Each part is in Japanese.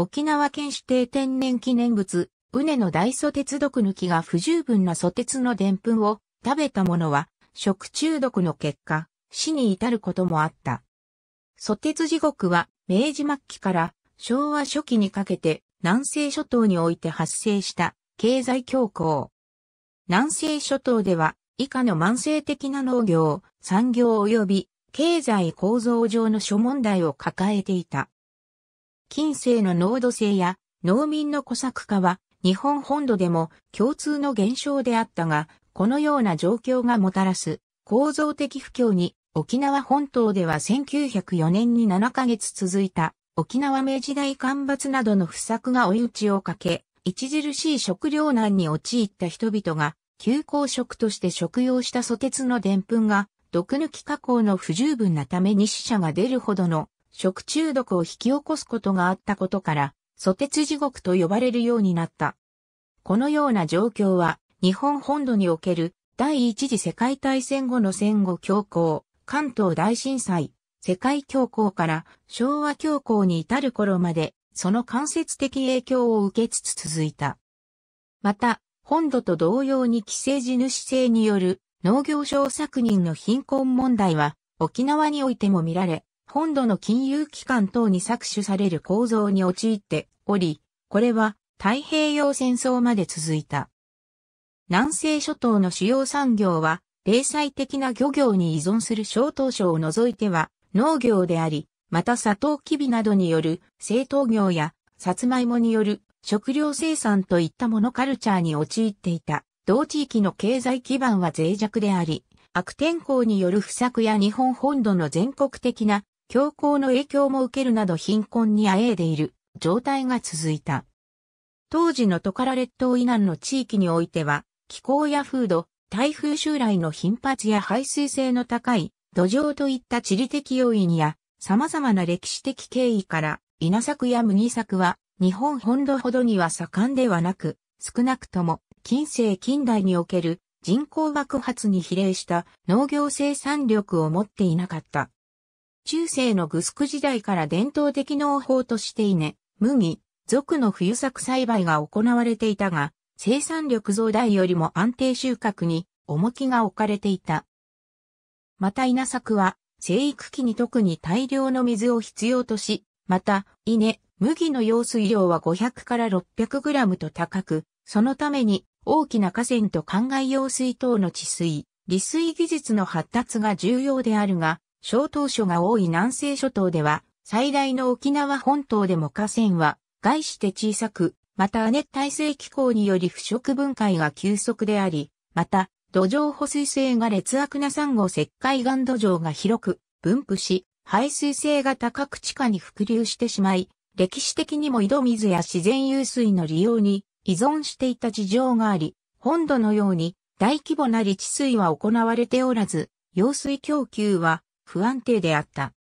沖縄県指定天然記念物、ウネの大素鉄毒抜きが不十分な素鉄の澱粉を食べた者は食中毒の結果、死に至ることもあった。素鉄地獄は明治末期から昭和初期にかけて南西諸島において発生した経済恐慌。南西諸島では以下の慢性的な農業、産業及び経済構造上の諸問題を抱えていた。近世の濃度性や農民の小作化は日本本土でも共通の現象であったが、このような状況がもたらす構造的不況に沖縄本島では1904年に7ヶ月続いた沖縄明治大干ばつなどの不作が追い打ちをかけ、著しい食糧難に陥った人々が休耕食として食用した蘇鉄の澱粉が毒抜き加工の不十分なために死者が出るほどの食中毒を引き起こすことがあったことから、テ鉄地獄と呼ばれるようになった。このような状況は、日本本土における第一次世界大戦後の戦後恐慌、関東大震災、世界恐慌から昭和恐慌に至る頃まで、その間接的影響を受けつつ続いた。また、本土と同様に既成地主制による農業省作人の貧困問題は沖縄においても見られ、本土の金融機関等に搾取される構造に陥っており、これは太平洋戦争まで続いた。南西諸島の主要産業は、零細的な漁業に依存する小島省を除いては農業であり、またサトウキビなどによる製糖業やサツマイモによる食料生産といったモノカルチャーに陥っていた。同地域の経済基盤は脆弱であり、悪天候による不作や日本本土の全国的な強行の影響も受けるなど貧困にあえいでいる状態が続いた。当時のトカラ列島以南の地域においては、気候や風土、台風襲来の頻発や排水性の高い土壌といった地理的要因や様々な歴史的経緯から稲作や麦作は日本本土ほどには盛んではなく少なくとも近世近代における人口爆発に比例した農業生産力を持っていなかった。中世のグスク時代から伝統的農法として稲、麦、属の冬作栽培が行われていたが、生産力増大よりも安定収穫に重きが置かれていた。また稲作は、生育期に特に大量の水を必要とし、また、稲、麦の用水量は500から600グラムと高く、そのために大きな河川と灌漑用水等の治水、利水技術の発達が重要であるが、小島諸が多い南西諸島では、最大の沖縄本島でも河川は、外して小さく、また亜熱帯性気候により腐食分解が急速であり、また、土壌保水性が劣悪な珊瑚石灰岩土壌が広く分布し、排水性が高く地下に伏流してしまい、歴史的にも井戸水や自然湧水の利用に依存していた事情があり、本土のように大規模な立地水は行われておらず、用水供給は不安定であった。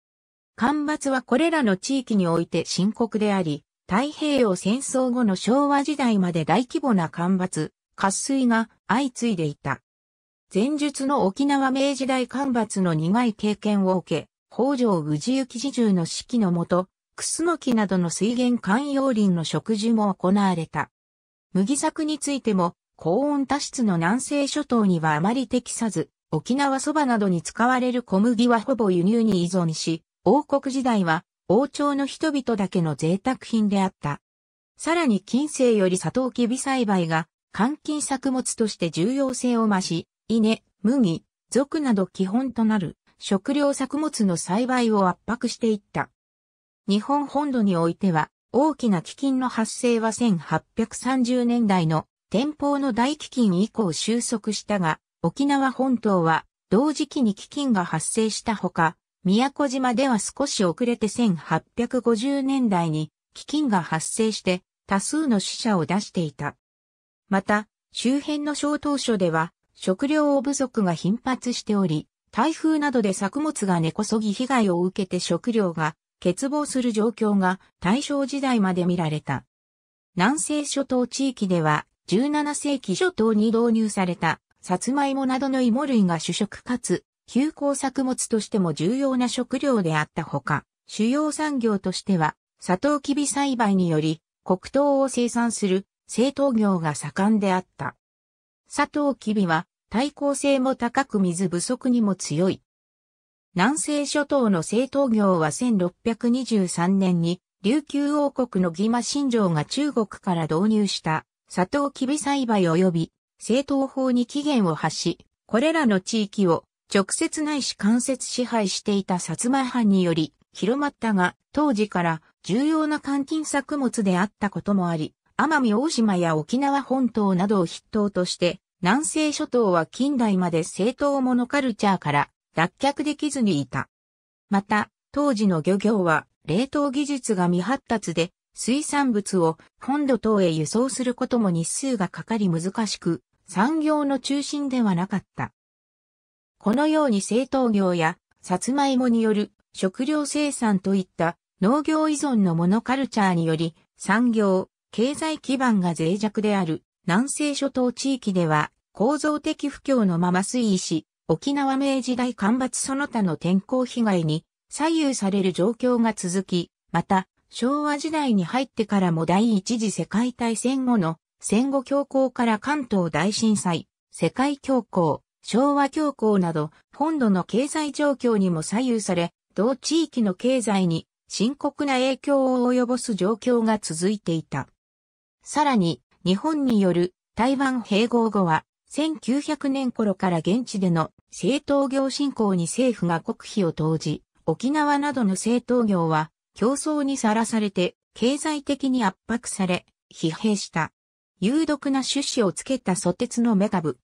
干ばつはこれらの地域において深刻であり、太平洋戦争後の昭和時代まで大規模な干ばつ、渇水が相次いでいた。前述の沖縄明治大干ばつの苦い経験を受け、北条氏行自重の指揮のもと、クスノキなどの水源寛容林の植樹も行われた。麦作についても、高温多湿の南西諸島にはあまり適さず、沖縄そばなどに使われる小麦はほぼ輸入に依存し、王国時代は王朝の人々だけの贅沢品であった。さらに近世よりサトウキビ栽培が換金作物として重要性を増し、稲、麦、属など基本となる食料作物の栽培を圧迫していった。日本本土においては大きな飢饉の発生は1830年代の天保の大飢饉以降収束したが、沖縄本島は同時期に飢饉が発生したほか、宮古島では少し遅れて1850年代に飢饉が発生して多数の死者を出していた。また、周辺の小島所では食料不足が頻発しており、台風などで作物が根こそぎ被害を受けて食料が欠乏する状況が大正時代まで見られた。南西諸島地域では17世紀初頭に導入されたサツマイモなどの芋類が主食かつ、休耕作物としても重要な食料であったほか、主要産業としては、サトウキビ栽培により、黒糖を生産する製糖業が盛んであった。サトウキビは耐候性も高く水不足にも強い。南西諸島の製糖業は1623年に琉球王国の義マ新城が中国から導入した砂糖キビ栽培及び政党法に起源を発し、これらの地域を直接ないし間接支配していた薩摩藩により広まったが、当時から重要な監禁作物であったこともあり、奄美大島や沖縄本島などを筆頭として、南西諸島は近代まで政党モノカルチャーから脱却できずにいた。また、当時の漁業は冷凍技術が未発達で水産物を本土等へ輸送することも日数がかかり難しく、産業の中心ではなかった。このように製糖業や、さつまいもによる食料生産といった農業依存のモノカルチャーにより、産業、経済基盤が脆弱である南西諸島地域では構造的不況のまま推移し、沖縄明治大干ばつその他の天候被害に左右される状況が続き、また昭和時代に入ってからも第一次世界大戦後の戦後恐慌から関東大震災、世界恐慌、昭和恐慌など本土の経済状況にも左右され、同地域の経済に深刻な影響を及ぼす状況が続いていた。さらに、日本による台湾併合後は、1900年頃から現地での政党業振興に政府が国費を投じ、沖縄などの政党業は競争にさらされて、経済的に圧迫され、疲弊した。有毒な種子をつけたソテツのメブ。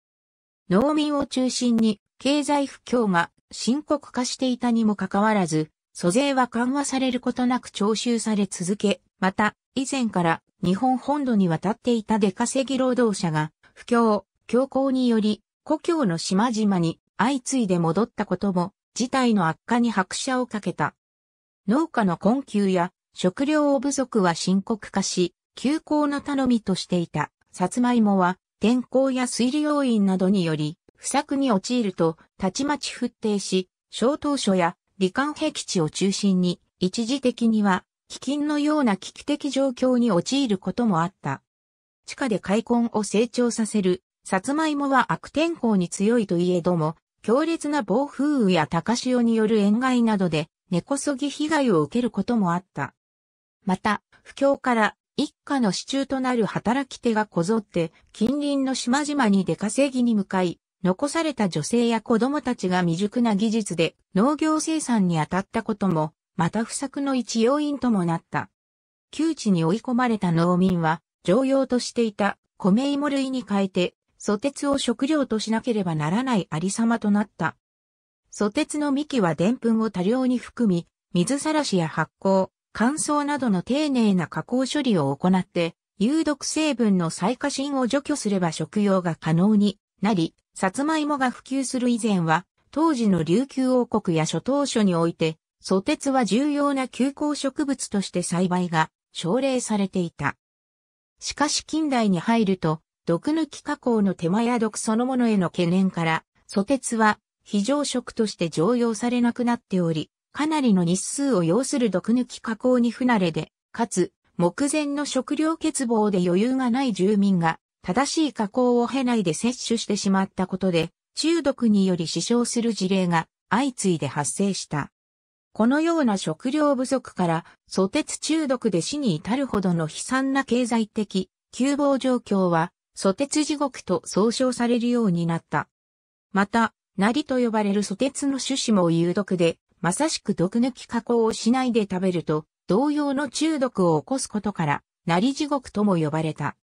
農民を中心に経済不況が深刻化していたにもかかわらず、租税は緩和されることなく徴収され続け、また、以前から日本本土に渡っていた出稼ぎ労働者が、不況、強行により、故郷の島々に相次いで戻ったことも、事態の悪化に拍車をかけた。農家の困窮や食料不足は深刻化し、休校の頼みとしていた、さつまいもは、天候や水利要因などにより、不作に陥ると、たちまち沸騰し、小島所や罹患壁地を中心に、一時的には、飢饉のような危機的状況に陥ることもあった。地下で開墾を成長させる、さつまいもは悪天候に強いといえども、強烈な暴風雨や高潮による塩害などで、根こそぎ被害を受けることもあった。また、不況から一家の支柱となる働き手がこぞって、近隣の島々に出稼ぎに向かい、残された女性や子供たちが未熟な技術で農業生産に当たったことも、また不作の一要因ともなった。窮地に追い込まれた農民は、常用としていた米芋類に変えて、蘇鉄を食料としなければならないありさまとなった。素鉄の幹は澱粉を多量に含み、水さらしや発酵、乾燥などの丁寧な加工処理を行って、有毒成分の再化芯を除去すれば食用が可能になり、さつまいもが普及する以前は、当時の琉球王国や諸島諸において、素鉄は重要な休耕植物として栽培が奨励されていた。しかし近代に入ると、毒抜き加工の手間や毒そのものへの懸念から、素鉄は非常食として常用されなくなっており、かなりの日数を要する毒抜き加工に不慣れで、かつ、目前の食料欠乏で余裕がない住民が、正しい加工を経ないで摂取してしまったことで、中毒により死傷する事例が相次いで発生した。このような食料不足から、素鉄中毒で死に至るほどの悲惨な経済的、窮乏状況は、素鉄地獄と総称されるようになった。また、なりと呼ばれるテ鉄の種子も有毒で、まさしく毒抜き加工をしないで食べると、同様の中毒を起こすことから、なり地獄とも呼ばれた。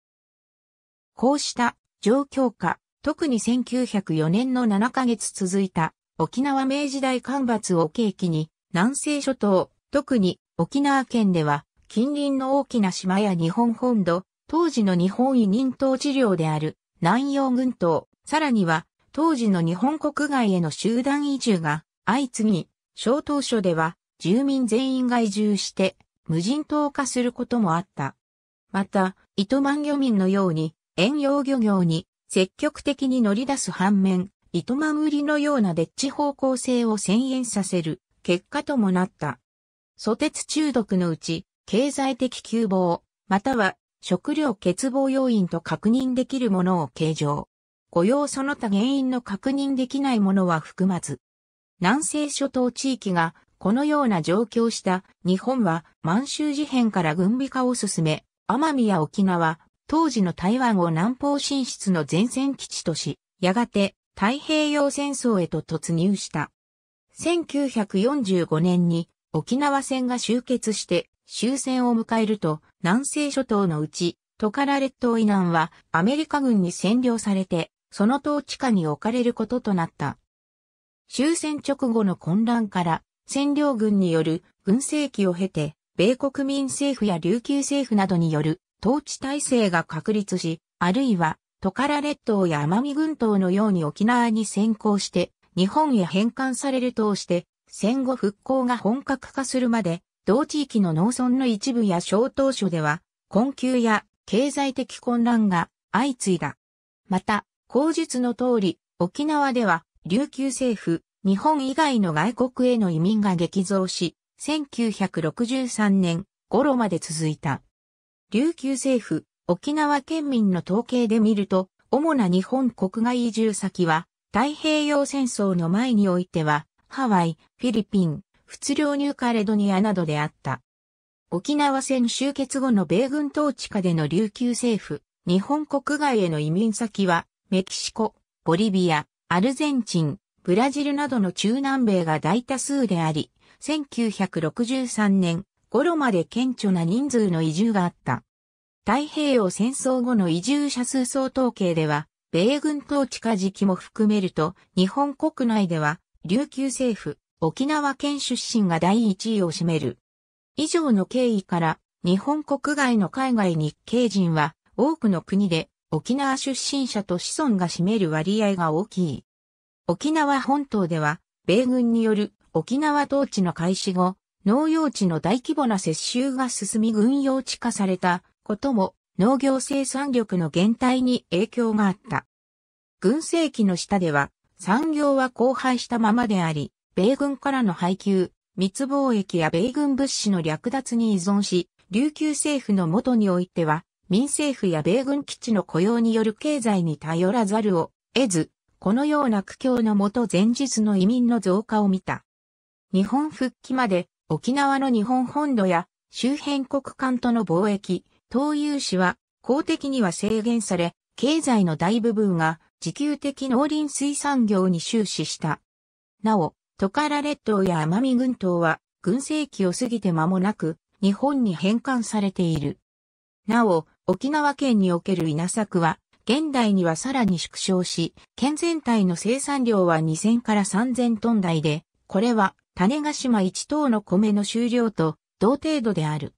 こうした状況下、特に1904年の7ヶ月続いた沖縄明治大干ばつを契機に、南西諸島、特に沖縄県では、近隣の大きな島や日本本土、当時の日本委任島治療である南洋群島、さらには当時の日本国外への集団移住が相次ぎ、小島初では住民全員が移住して無人島化することもあった。また、糸満漁民のように遠洋漁業に積極的に乗り出す反面、糸満売りのようなデッチ方向性を遷延させる結果ともなった。蘇鉄中毒のうち、経済的窮乏、または食料欠乏要因と確認できるものを計上。ご用その他原因の確認できないものは含まず。南西諸島地域がこのような状況した日本は満州事変から軍備化を進め、奄美や沖縄、当時の台湾を南方進出の前線基地とし、やがて太平洋戦争へと突入した。1945年に沖縄戦が終結して終戦を迎えると南西諸島のうちトカラ列島以南はアメリカ軍に占領されてその統治下に置かれることとなった。終戦直後の混乱から占領軍による軍政期を経て、米国民政府や琉球政府などによる統治体制が確立し、あるいはトカラ列島や奄美群島のように沖縄に先行して日本へ返還されるとして、戦後復興が本格化するまで、同地域の農村の一部や小島所では、困窮や経済的混乱が相次いだ。また、口述の通り、沖縄では、琉球政府、日本以外の外国への移民が激増し、1963年頃まで続いた。琉球政府、沖縄県民の統計で見ると、主な日本国外移住先は、太平洋戦争の前においては、ハワイ、フィリピン、仏領ニューカレドニアなどであった。沖縄戦終結後の米軍統治下での琉球政府、日本国外への移民先は、メキシコ、ボリビア、アルゼンチン、ブラジルなどの中南米が大多数であり、1963年頃まで顕著な人数の移住があった。太平洋戦争後の移住者数総統計では、米軍統治下時期も含めると、日本国内では、琉球政府、沖縄県出身が第1位を占める。以上の経緯から、日本国外の海外日系人は、多くの国で沖縄出身者と子孫が占める割合が大きい。沖縄本島では、米軍による沖縄統治の開始後、農用地の大規模な接収が進み軍用地化されたことも農業生産力の減退に影響があった。軍政期の下では産業は荒廃したままであり、米軍からの配給、密貿易や米軍物資の略奪に依存し、琉球政府の元においては民政府や米軍基地の雇用による経済に頼らざるを得ず、このような苦境のもと前日の移民の増加を見た。日本復帰まで沖縄の日本本土や周辺国間との貿易、東融資は公的には制限され、経済の大部分が自給的農林水産業に終始した。なお、トカラ列島や奄美群島は、軍政期を過ぎて間もなく、日本に返還されている。なお、沖縄県における稲作は、現代にはさらに縮小し、県全体の生産量は2000から3000トン台で、これは種ヶ島1等の米の収量と同程度である。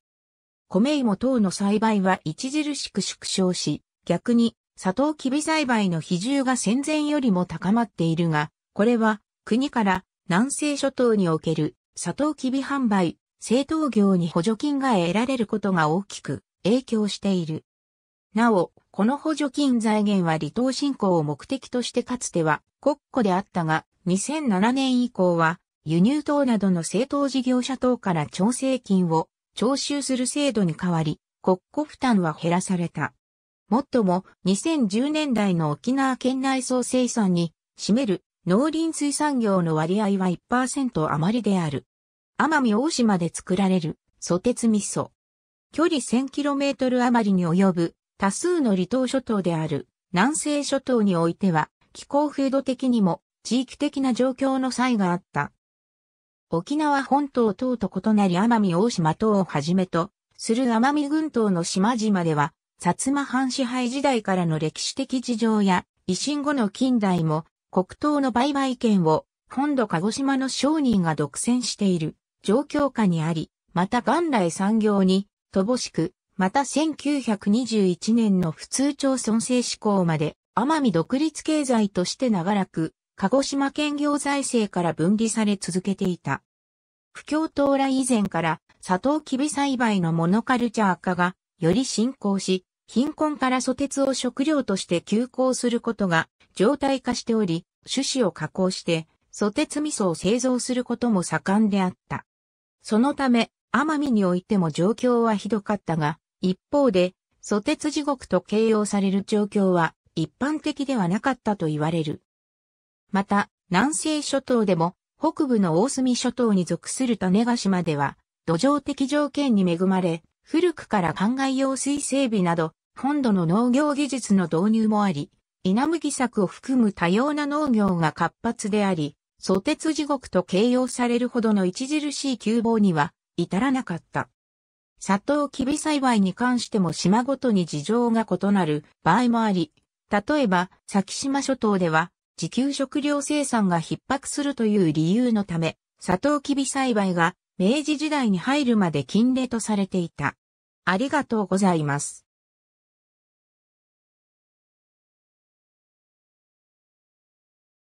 米芋等の栽培は著しく縮小し、逆に、サトウキビ栽培の比重が戦前よりも高まっているが、これは国から南西諸島におけるサトウキビ販売、製糖業に補助金が得られることが大きく影響している。なお、この補助金財源は離島振興を目的としてかつては国庫であったが、2007年以降は輸入等などの政党事業者等から調整金を徴収する制度に変わり、国庫負担は減らされた。もっとも、2010年代の沖縄県内総生産に占める農林水産業の割合は1%余りである。奄美大島で作られる、ソテツ味噌。距離 1000km 余りに及ぶ多数の離島諸島である南西諸島においては気候風土的にも地域的な状況の差異があった。沖縄本島等と異なり奄美大島等をはじめとする奄美群島の島々では、薩摩藩支配時代からの歴史的事情や、維新後の近代も、国党の売買権を、本土鹿児島の商人が独占している状況下にあり、また元来産業に乏しく、また1921年の普通町村政施行まで、奄美独立経済として長らく、鹿児島県業財政から分離され続けていた。不況到来以前から、砂糖キビ栽培のモノカルチャー化が、より進行し、貧困から蘇鉄を食料として休校することが、常態化しており、種子を加工して、蘇鉄味噌を製造することも盛んであった。そのため、奄美においても状況はひどかったが、一方で、蘇鉄地獄と形容される状況は一般的ではなかったと言われる。また、南西諸島でも北部の大隅諸島に属する種子島では、土壌的条件に恵まれ、古くから灌漑用水整備など、本土の農業技術の導入もあり、稲麦作を含む多様な農業が活発であり、蘇鉄地獄と形容されるほどの著しい窮乏には至らなかった。砂糖キビ栽培に関しても島ごとに事情が異なる場合もあり、例えば先島諸島では自給食料生産が逼迫するという理由のため、砂糖キビ栽培が明治時代に入るまで禁令とされていた。ありがとうございます。